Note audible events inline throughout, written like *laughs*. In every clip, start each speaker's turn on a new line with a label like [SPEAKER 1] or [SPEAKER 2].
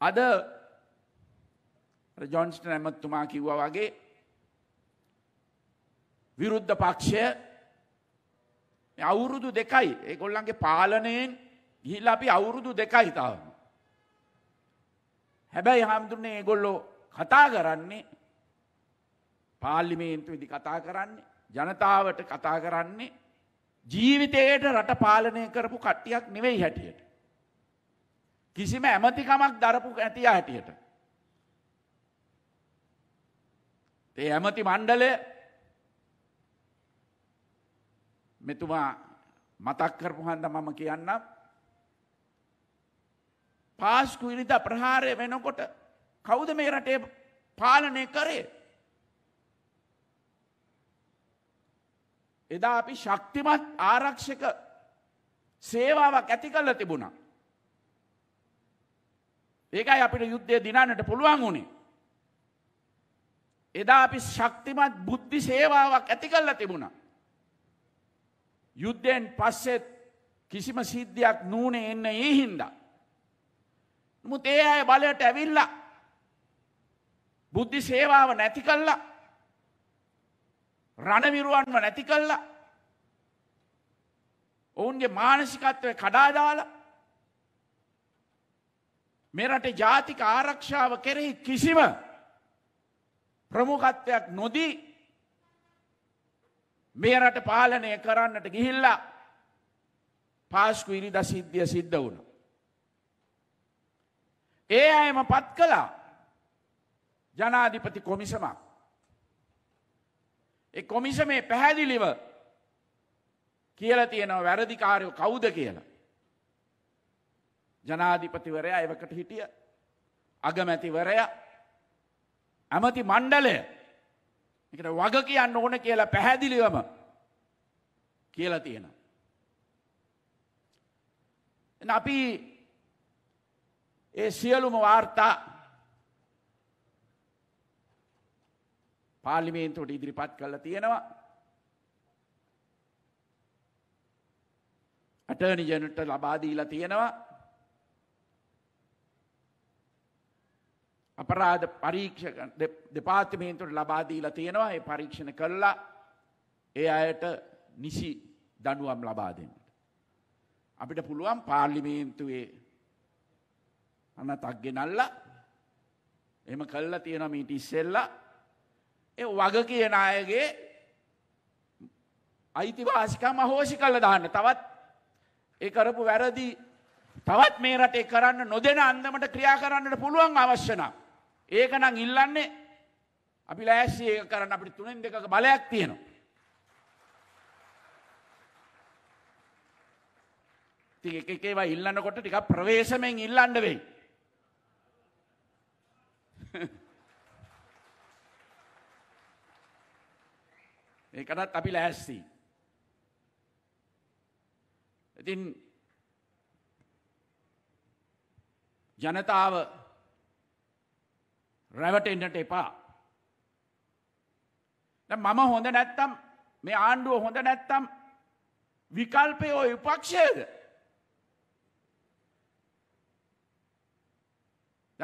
[SPEAKER 1] අද ජොන්ස්ට නැමත්තුමා කිව්වා වගේ විරුද්ධ පක්ෂය අවුරුදු දෙකයි ඒ ගොල්ලන්ගේ පාලනයෙන් ගිහිල්ලා අපි අවුරුදු දෙකයි තාම. හැබැයි හාමුදුරනේ ඒගොල්ලෝ කතා කරන්නේ පාර්ලිමේන්තු විදි කතා කරන්නේ ජනතාවට කතා කරන්නේ ජීවිතයට රට පාලනය කරපු කට්ටියක් නෙවෙයි හැටියට. කිසිම ඇමතිකමක් දරපු ඇතියා හැටියට. ඒ ඇමති මණ්ඩලය මෙතුමා මතක් කරපු හන්ද මම කියන්නම්. පාස්කු ඉරිද ප්‍රහාරය වෙනකොට කවුද මේ රටේ පාලනය කරේ. එදා අපි ශක්තිමත් ආරක්ෂක සේවාවක් ඇති කල්ල තිබුණා. ඒකයි අපිට යුද්ධය දිනන්නට පුළුවන් වුණේ. එදා අපි ශක්තිමත් බුද්ධි සේවාවක් ඇති කල්ල තිබුණා. යුද්ධයෙන් පස්සෙත් කිසිම සිද්ධියක් නූනේ එන්න ඒ හින්දා. නමුත් ඒ අය බලයට ඇවිල්ලා බුද්ධි සේවාව නැති කල්ලා රණවිරුවන්ව නැති කල්ලා ඔවුන්ගේ මානසිකත්වය කඩාදාලා මේ රටේ ජාතික ආරක්ෂාව කෙරෙහි කිසිම ප්‍රමුඛත්වයක් නොදී මේ රට පාලනය කරන්නට ගිහිල්ලා පාස්කු ඉරිදා සිද්ධිය සිද්ධ වුණා. ඒ අයම පත් කළා ජනාධිපති කොමිසමක්. ඒ කොමිසමේ පැහැදිලිව කියලා තියෙනවා වැරදිකාරයෝ කවුද කියලා. ජනාධිපතිවරයා එවකට හිටිය අගමැතිවරයා ඇමති මණ්ඩලය එකට වග කියන්න ඕන කියලා පැහැදිලිවම කියලා තියෙන. අපි ඒ සියලුම වාර්තා පාලිමේන්තුවට ඉදිරිපත් කළ තියෙනවා ඇටර්නි ජනට ලබාදීලා තියෙනවා අපරාධ පරීක්ෂක දෙපාර්තිමේන්තුවට ලබා දීලා තියෙනවා ඒ පරීක්ෂණ කළා ඒ අයට නිසි දඩුවම් ලබා දෙන්නට. අපිට පුළුවන් පාර්ලිමේන්තුවේ අන්න තක්ගෙනල්ලා එම කල්ලා තියෙන මීට ඉස්සෙල්ලා ඒ වග කියන අයගේ අයිතිවාසිකම් අහෝසි කළ දාන්න තවත් ඒ කරපු වැරදි තවත් මේ රටේ කරන්න නොදෙන අන්දමට ක්‍රියා කරන්නට පුළුවන් අවශ්‍ය නම් ඒකනම් ඉල්ලන්නේ අපි ලෑස්ති ඒක කරන්න අපිට තුනෙන් දෙකක බලයක් තියෙනවා. ඉතින් එක එක ඒවා ඉල්ලනකොට ටිකක් ප්‍රවේශමෙන් ඉල්ලන්න වෙයි. *laughs* ඒකටත් අපි ලෑස්ති. ඉතින් ජනතාව රැවටෙන්න්නට එපා. මම හොඳ නැත්තම් මේ ආණ්ඩුව හොඳ නැත්තම් විකල්පය ඔය විපක්ෂයද.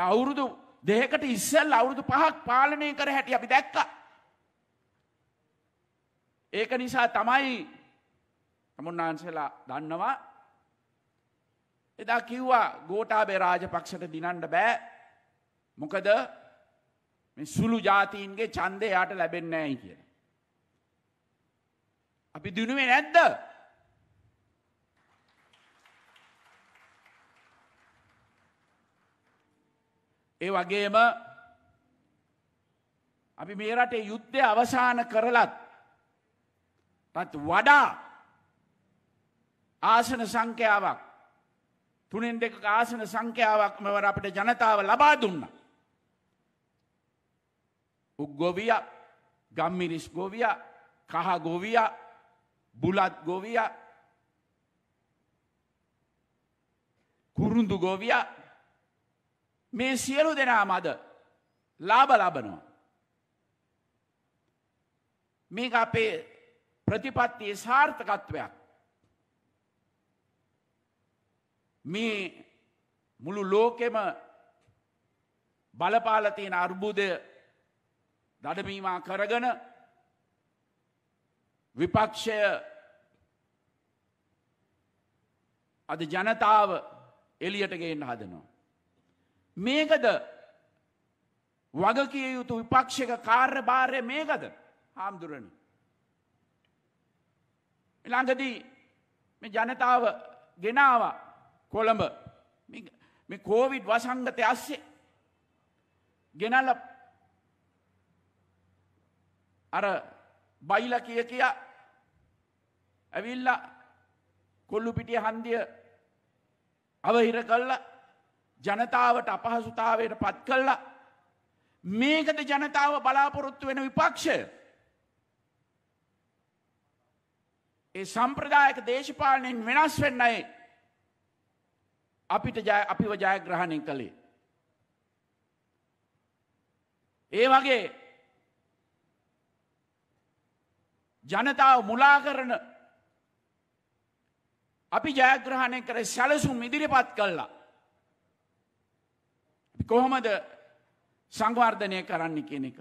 [SPEAKER 1] අවුරුදු දෙකට ඉස්සල් අවුරුදු පහක් පාලනය කර හැටිය අපි දැක්ක. ඒක නිසා තමයි තමුන්නාන්සලා දන්නවා එදා කිව්වා ගෝටාබේ රාජපක්ෂට දිනන්ඩ බෑ මොකද මේ සුළු ජාතීන්ගේ ඡන්දය යාට ලැබෙන්නේ නැහැයි කියලා. අපි දිනුවේ නැද්ද? ඒ වගේම අපි මේ රටේ යුද්ධය අවසන් කරලත් තත් වඩා ආසන සංඛ්‍යාවක් තුනෙන් දෙක ආසන සංඛ්‍යාවක් මෙවර අපිට ජනතාව ලබා දුන්නා. උක්ගොවිය ගම්මිරිස් ගොවිය කහ ගොවිය බුලත් ගොවිය කුරුන්දු ගොවිය මේ සියලු දෙනා මද ලාබ ලබනවා. මේක අපේ ප්‍රතිපත්තියේ සාර්ථකත්වයක් මේ මුළු ලෝකෙම බලපාලතියෙන අර්බුදය දඩමීමා කරගන විපක්ෂය අද ජනතාව එලියට ගේන්න හදනවා. මේකද වගකිය යුතු විපක්ෂක කාර්ය භාරය මේකද හාමුදුරණ. එළඟදී මේ ජනතාව ගෙනවා කොළඹ කෝවිඩ් වසංගත අස්සේ ගෙනල අර බයිල කිය කියා ඇවිල්ලා කොල්ලු පිටිය හන්දිය අවහිර කල්ලා ජනතාවට අපහසුතාවයට පත් කල්ලා මේකද ජනතාව බලාපොරොත්තු වෙන විපක්ෂය ඒ සම්ප්‍රදායක දේශපාලනයෙන් වෙනස් වෙන්නයි අපිට අපිව ජයග්‍රහණය කළේ. ඒ වගේ ජනතාව මුලා කරන අපි ජයග්‍රහණය කර සැලසුම් ඉදිරිපත් කල්ලා. කොහොමද සංවර්ධනය කරන්න කියන එක.